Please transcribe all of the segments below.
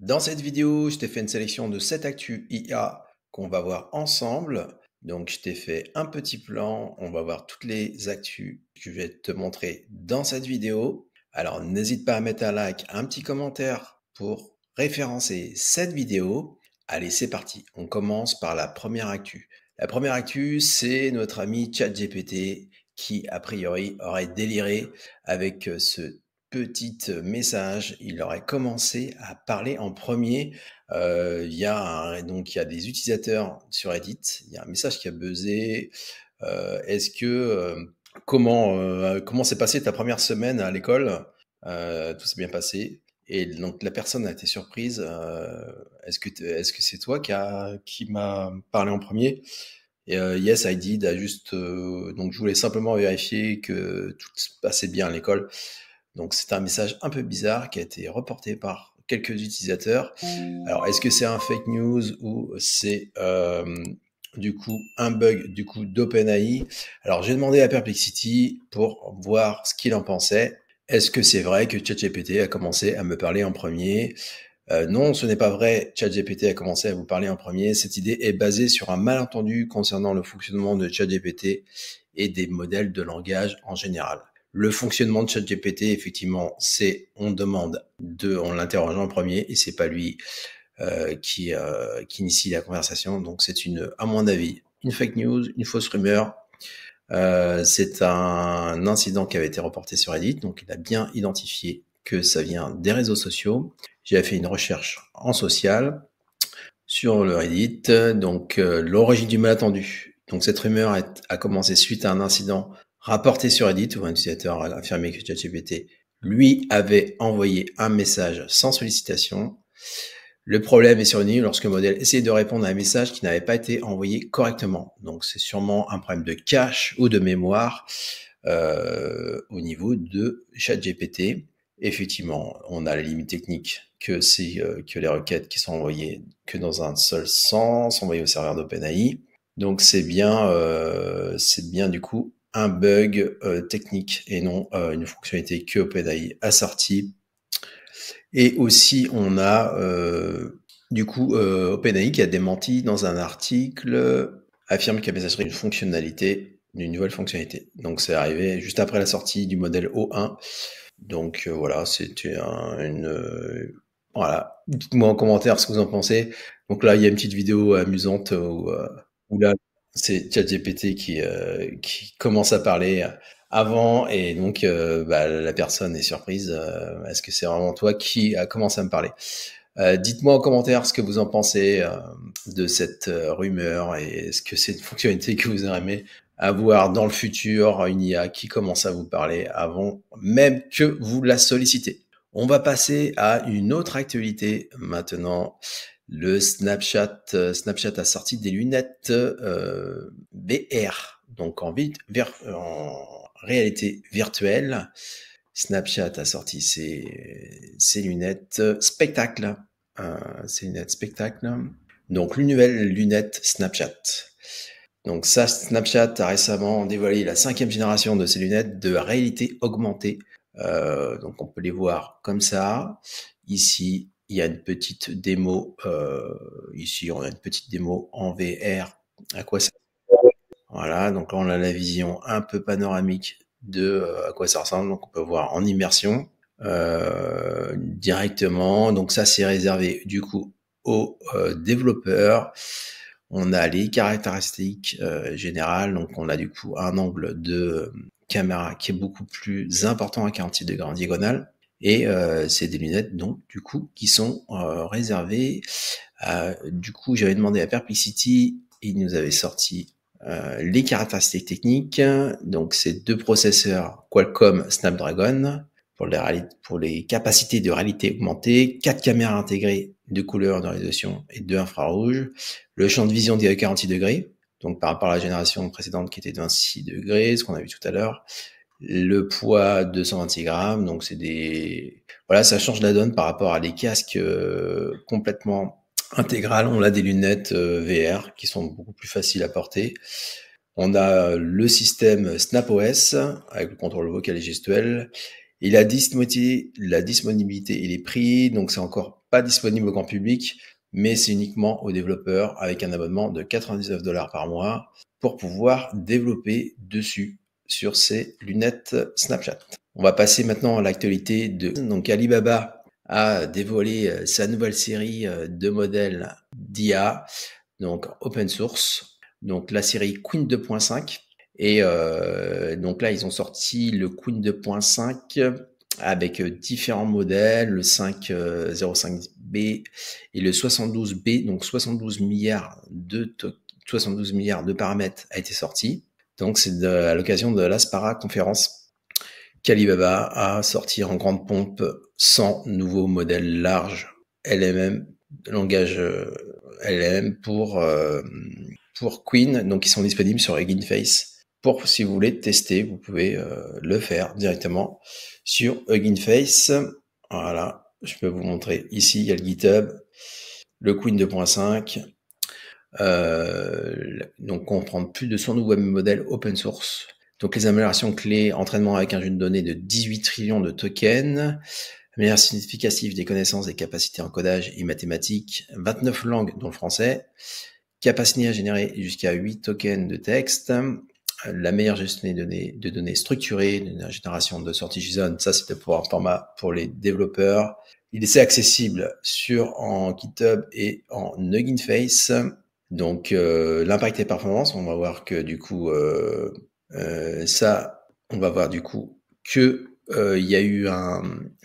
Dans cette vidéo, je t'ai fait une sélection de 7 actus IA qu'on va voir ensemble. Donc, je t'ai fait un petit plan. On va voir toutes les actus que je vais te montrer dans cette vidéo. Alors, n'hésite pas à mettre un like, un petit commentaire pour référencer cette vidéo. Allez, c'est parti. On commence par la première actu. La première actu, c'est notre ami ChatGPT qui, a priori, aurait déliré avec ce petit euh, message. Il aurait commencé à parler en premier. Euh, il y a donc il y a des utilisateurs sur edit Il y a un message qui a buzzé. Euh, est-ce que comment comment s'est passée ta première semaine à l'école Tout s'est bien passé. Et donc la personne a été surprise. Est-ce que est-ce c'est toi qui a, qui m'a parlé en premier yes, I did. a Juste, donc, je voulais simplement vérifier que tout se passait bien à l'école. Donc c'est un message un peu bizarre qui a été reporté par quelques utilisateurs. Alors est-ce que c'est un fake news ou c'est euh, du coup un bug du coup d'OpenAI Alors j'ai demandé à Perplexity pour voir ce qu'il en pensait. Est-ce que c'est vrai que ChatGPT a commencé à me parler en premier euh, non, ce n'est pas vrai. ChatGPT a commencé à vous parler en premier. Cette idée est basée sur un malentendu concernant le fonctionnement de ChatGPT et des modèles de langage en général. Le fonctionnement de ChatGPT, effectivement, c'est on demande de, on l'interrogeant en premier, et c'est pas lui euh, qui, euh, qui initie la conversation. Donc c'est une, à mon avis, une fake news, une fausse rumeur. Euh, c'est un incident qui avait été reporté sur Reddit, donc il a bien identifié que ça vient des réseaux sociaux. J'ai fait une recherche en social sur le Reddit, donc l'origine du malentendu. Donc cette rumeur a commencé suite à un incident rapporté sur EDIT ou un utilisateur a affirmé que ChatGPT lui avait envoyé un message sans sollicitation. Le problème est survenu lorsque le modèle essayait de répondre à un message qui n'avait pas été envoyé correctement. Donc c'est sûrement un problème de cache ou de mémoire euh, au niveau de ChatGPT. Effectivement, on a la limite technique que c'est euh, que les requêtes qui sont envoyées que dans un seul sens, envoyées au serveur d'OpenAI. Donc c'est bien, euh, c'est bien du coup un bug euh, technique et non euh, une fonctionnalité que OpenAI a sortie. Et aussi, on a euh, du coup OpenAI qui a démenti dans un article affirme y avait une fonctionnalité, une nouvelle fonctionnalité. Donc c'est arrivé juste après la sortie du modèle O1. Donc voilà, c'était une voilà. Dites-moi en commentaire ce que vous en pensez. Donc là, il y a une petite vidéo amusante où là c'est ChatGPT qui, euh, qui commence à parler euh, avant et donc euh, bah, la personne est surprise. Est-ce que c'est vraiment toi qui a commencé à me parler Dites-moi en commentaire ce que vous en pensez de cette rumeur et est-ce que c'est une fonctionnalité que vous aimeriez avoir dans le futur une IA qui commence à vous parler avant même que vous la sollicitez. On va passer à une autre actualité maintenant. Le Snapchat, euh, Snapchat a sorti des lunettes euh, VR, donc en, en, réalité virtuelle. Snapchat a sorti ses, lunettes spectacle, ses lunettes euh, spectacle. Hein, donc une nouvelle lunette Snapchat. Donc ça, Snapchat a récemment dévoilé la cinquième génération de ses lunettes de réalité augmentée. Euh, donc on peut les voir comme ça, ici il y a une petite démo, euh, ici on a une petite démo en VR, à quoi ça Voilà, donc là on a la vision un peu panoramique de euh, à quoi ça ressemble, donc on peut voir en immersion euh, directement, donc ça c'est réservé du coup aux développeurs. On a les caractéristiques générales, donc on a du coup un angle de caméra qui est beaucoup plus important à 46 degrés en diagonale et euh, c'est des lunettes, donc, du coup, qui sont euh, réservées. du coup, j'avais demandé à Perplexity, il nous avait sorti euh, les caractéristiques techniques. Donc, c'est deux processeurs Qualcomm Snapdragon pour les, pour les capacités de réalité augmentée, quatre caméras intégrées de couleur de les et deux infrarouges, le champ de vision de 40 degrés, donc par rapport à la génération précédente qui était de 26 degrés, ce qu'on a vu tout à l'heure, le poids 226 grammes, donc c'est des voilà, ça change la donne par rapport à des casques euh, complètement intégral. On a des lunettes euh, VR qui sont beaucoup plus faciles à porter. On a le système SnapOS avec le contrôle vocal et gestuel. Et la, la disponibilité et les prix, donc c'est encore pas disponible au grand public, mais c'est uniquement aux développeurs avec un abonnement de 99 dollars par mois pour pouvoir développer dessus sur ses lunettes Snapchat. On va passer maintenant à l'actualité de donc Alibaba a dévoilé euh, sa nouvelle série euh, de modèles d'IA, donc open source, donc la série Queen 2.5. Et euh, donc là, ils ont sorti le Queen 2.5 avec différents modèles, le 505B et le 72B, donc 72 milliards de 72 milliards de paramètres a été sorti. Donc c'est à l'occasion de l'Aspara conférence qu'Alibaba a sorti en grande pompe 100 nouveaux modèles larges LMM, langage euh, LMM pour, euh, pour Queen, donc ils sont disponibles sur Face Pour si vous voulez tester, vous pouvez euh, le faire directement sur Face. Voilà, je peux vous montrer ici, il y a le GitHub, le Queen 2.5, euh, donc comprendre plus de 100 web modèles open source. Donc les améliorations clés, entraînement avec un jeu de données de 18 trillions de tokens, meilleure significative des connaissances des capacités en codage et mathématiques, 29 langues dont le français, capacité à générer jusqu'à 8 tokens de texte, la meilleure gestion des données, de données structurées, de génération de sorties JSON, ça c'était pour un format pour les développeurs. Il est accessible sur en GitHub et en Face donc euh, l'impact des performances, on va voir que du coup euh, euh, ça, on va voir du coup que il y a eu un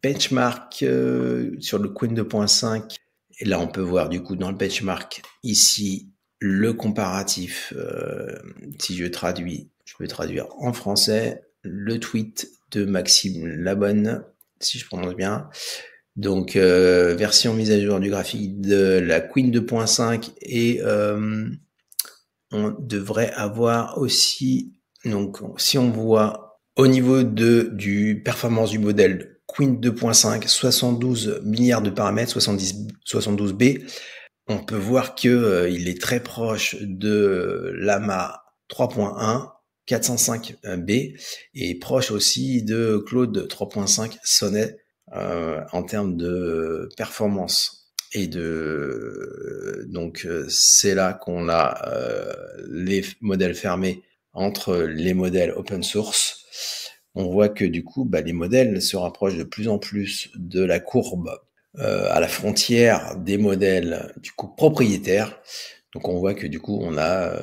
benchmark sur le Queen 2.5. Et là, on peut voir du coup dans le benchmark ici le comparatif. si je traduis, je peux traduire en français le tweet de Maxime Labonne, si je prononce bien, donc euh, version mise à jour du graphique de la Queen 2.5 et euh, on devrait avoir aussi donc si on voit au niveau de du performance du modèle Queen 2.5 72 milliards de paramètres 70 72B on peut voir que euh, il est très proche de Lama 3.1 405B et proche aussi de Claude 3.5 Sonnet euh, en termes de performance. Et de euh, donc euh, c'est là qu'on a les modèles fermés entre les modèles open source. On voit que du coup, bah, les modèles se rapprochent de plus en plus de la courbe à la frontière des modèles du coup propriétaires. Donc on voit que du coup on a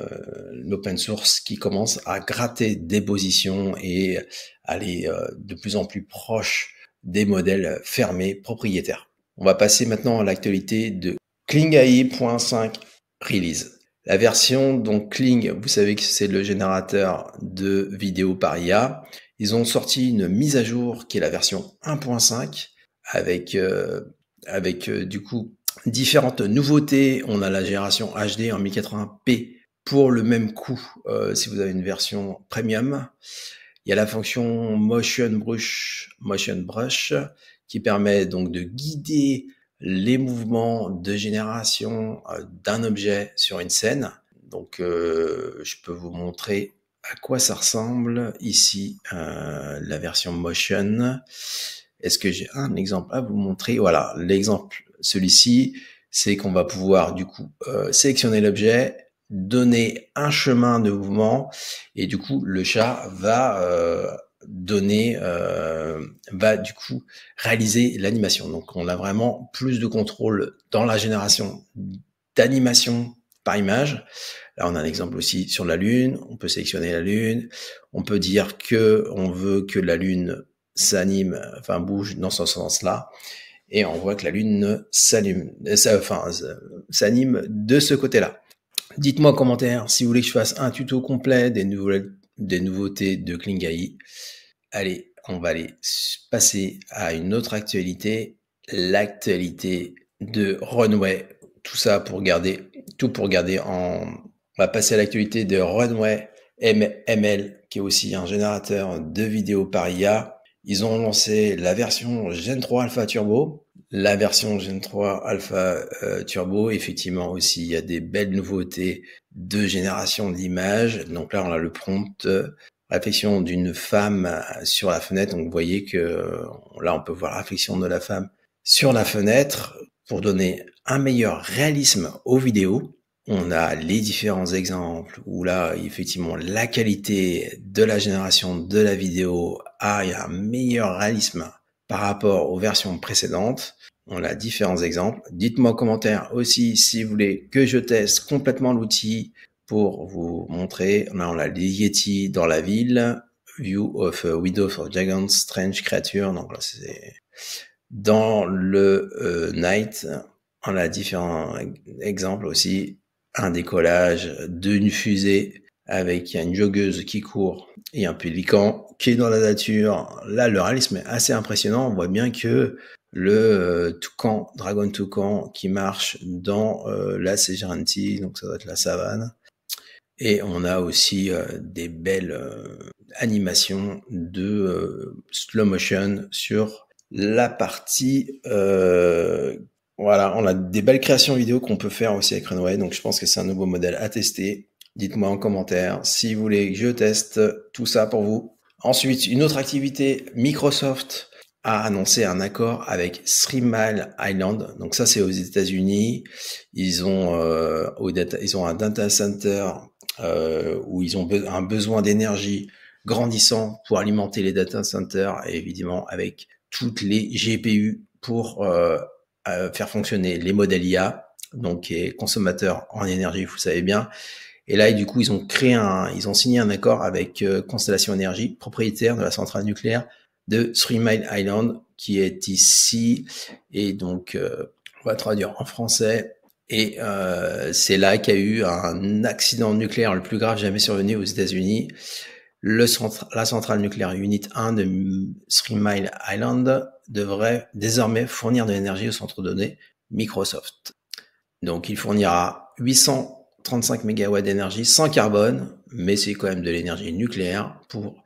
l'open source qui commence à gratter des positions et aller de plus en plus proche des modèles fermés propriétaires. On va passer maintenant à l'actualité de Kling AI.5 Release. La version donc Kling, vous savez que c'est le générateur de vidéos par IA. Ils ont sorti une mise à jour qui est la version 1.5 avec euh, avec euh, du coup différentes nouveautés. On a la génération HD en 1080p pour le même coût euh, si vous avez une version premium. Il y a la fonction motion brush, motion brush qui permet donc de guider les mouvements de génération euh, d'un objet sur une scène. Donc, euh, je peux vous montrer à quoi ça ressemble ici euh, la version motion. Est-ce que j'ai un exemple à vous montrer Voilà, l'exemple, celui-ci, c'est qu'on va pouvoir du coup sélectionner l'objet, donner un chemin de mouvement et du coup le chat va euh, donner euh, va du coup réaliser l'animation donc on a vraiment plus de contrôle dans la génération d'animation par image là on a un exemple aussi sur la lune on peut sélectionner la lune on peut dire que on veut que la lune s'anime enfin bouge dans ce sens là et on voit que la lune s'allume euh, enfin s'anime de ce côté là Dites-moi en commentaire si vous voulez que je fasse un tuto complet des, des nouveautés de KlingAI. Allez, on va aller passer à une autre actualité, l'actualité de Runway. Tout ça pour garder, tout pour garder en. On va passer à l'actualité de Runway ML, qui est aussi un générateur de vidéos par IA. Ils ont lancé la version Gen 3 Alpha Turbo. La version Gen 3 Alpha euh, Turbo, effectivement aussi, il y a des belles nouveautés de génération d'images. Donc là, on a le prompt euh, réflexion d'une femme euh, sur la fenêtre. Donc vous voyez que là, on peut voir la réflexion de la femme sur la fenêtre pour donner un meilleur réalisme aux vidéos. On a les différents exemples où là, effectivement, la qualité de la génération de la vidéo a un meilleur réalisme par rapport aux versions précédentes. On a différents exemples. Dites-moi en commentaire aussi si vous voulez que je teste complètement l'outil pour vous montrer. Là, on a les Yeti dans la ville. View of Widow of Dragon, Strange Creature. Donc là, c'est dans le euh, Night. On a différents e-, exemples aussi. Un décollage d'une fusée avec il y une joggeuse qui court et un pélican qui est dans la nature. Là, le réalisme est assez impressionnant. On voit bien que le euh, toucan, dragon toucan, qui marche dans euh, la Segeranti, donc ça doit être la savane. Et on a aussi euh, des belles animations de slow motion sur la partie voilà, on a des belles créations vidéo qu'on peut faire aussi avec Runway, donc je pense que c'est un nouveau modèle à tester. Dites-moi en commentaire si vous voulez que je teste tout ça pour vous. Ensuite, une autre activité, Microsoft a annoncé un accord avec Three Mile Island. Donc ça, c'est aux États-Unis. Ils ont euh, ils ont un data center euh, où ils ont un besoin d'énergie grandissant pour alimenter les data centers et évidemment avec toutes les GPU pour euh, euh, faire fonctionner les modèles IA, donc qui consommateurs en énergie, vous savez bien. Et là, du coup, ils ont créé un, ils ont signé un accord avec euh, Constellation Energy, propriétaire de la centrale nucléaire de Three Mile Island, qui est ici. Et donc, euh, on va traduire en français. Et euh, c'est là qu'a eu un accident nucléaire le plus grave jamais survenu aux États-Unis. Le centre la centrale nucléaire Unit 1 de Three Mile Island devrait désormais fournir de l'énergie au centre de données Microsoft. Donc, il fournira 800 35 MW d'énergie sans carbone, mais c'est quand même de l'énergie nucléaire pour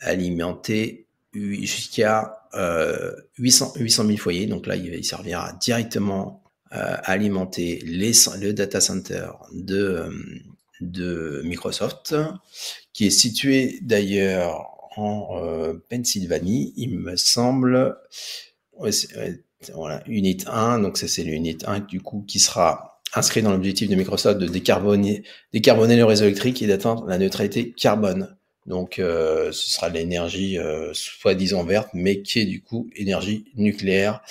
alimenter jusqu'à 800, 800 000 foyers. Donc là, il servira directement à euh, alimenter le data center euh, de, Microsoft, qui est situé d'ailleurs en euh, Pennsylvanie, il me semble. voilà, unit 1, donc ça c'est l'unit 1 du coup qui sera inscrit dans l'objectif de Microsoft de décarboner, décarboner le réseau électrique et d'atteindre la neutralité carbone. Donc, euh, ce sera l'énergie euh, soi-disant verte, mais qui est du coup énergie nucléaire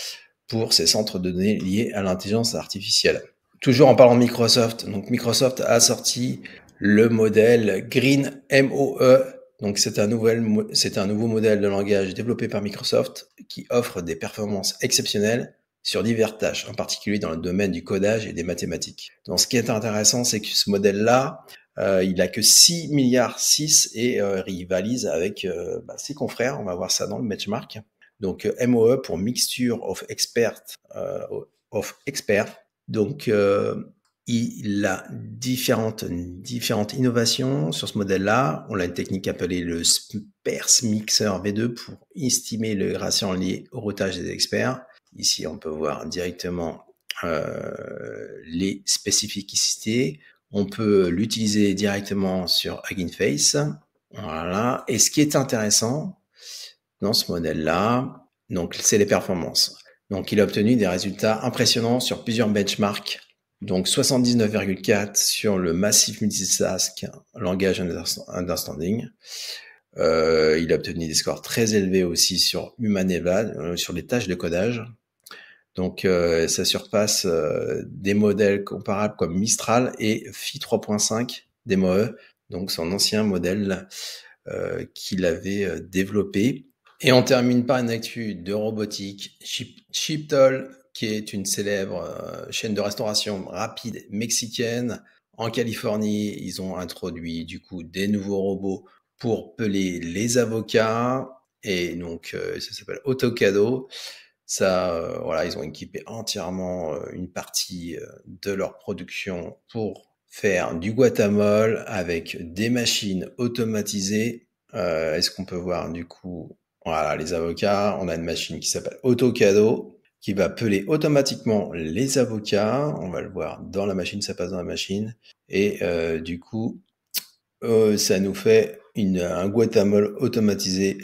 pour ces centres de données liés à l'intelligence artificielle. Toujours en parlant de Microsoft, donc Microsoft a sorti le modèle Green MOE. Donc, c'est un, nouvel, c'est un nouveau modèle de langage développé par Microsoft qui offre des performances exceptionnelles sur diverses tâches, en particulier dans le domaine du codage et des mathématiques. Donc, ce qui est intéressant, c'est que ce modèle-là, euh, il a que 6 milliards 6 et euh, rivalise avec euh, bah, ses confrères. On va voir ça dans le benchmark. Donc MOE pour Mixture of Expert of Donc il a différentes innovations sur ce modèle-là. On a une technique appelée le Spers Mixer V2 pour estimer le gradient lié au routage des experts. Ici, on peut voir directement euh, les spécificités. On peut l'utiliser directement sur Face. Voilà. Et ce qui est intéressant dans ce modèle-là, donc c'est les performances. Donc il a obtenu des résultats impressionnants sur plusieurs benchmarks. Donc 79,4 sur le Massive multitask langage understanding. Euh, il a obtenu des scores très élevés aussi sur Human euh, sur les tâches de codage. Donc ça euh, surpasse euh, des modèles comparables comme Mistral et Phi 3.5 DMOE, donc son ancien modèle euh, qu'il avait développé. Et on termine par une actu de robotique. Chiptol, qui est une célèbre chaîne de restauration rapide mexicaine en Californie, ils ont introduit du coup des nouveaux robots pour peler les avocats. Et donc ça s'appelle Autocado. Ça, euh, voilà, ils ont équipé entièrement euh, une partie euh, de leur production pour faire du guatamol avec des machines automatisées. Est-ce qu'on peut voir du coup, voilà, les avocats. On a une machine qui s'appelle AutoCado qui va peler automatiquement les avocats. On va le voir dans la machine, ça passe dans la machine. Et du coup, ça nous fait une, un guacamole automatisé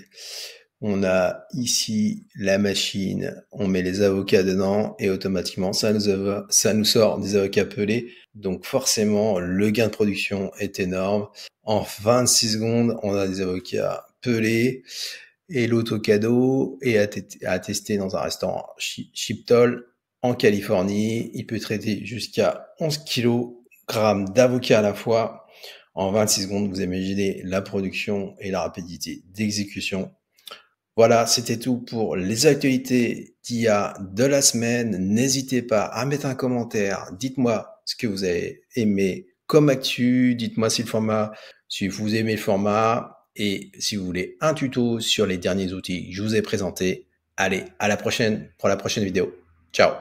on a ici la machine, on met les avocats dedans et automatiquement ça nous, ça nous sort des avocats pelés. Donc forcément, le gain de production est énorme. En 26 secondes, on a des avocats pelés et l'autocado est attesté dans un restaurant Chiptol en Californie. Il peut traiter jusqu'à 11 kg d'avocats à la fois. En 26 secondes, vous imaginez la production et la rapidité d'exécution voilà, c'était tout pour les actualités d'IA de la semaine. N'hésitez pas à mettre un commentaire. Dites-moi ce que vous avez aimé comme actu. Dites-moi si le format, si vous aimez le format et si vous voulez un tuto sur les derniers outils que je vous ai présentés. Allez, à la prochaine pour la prochaine vidéo. Ciao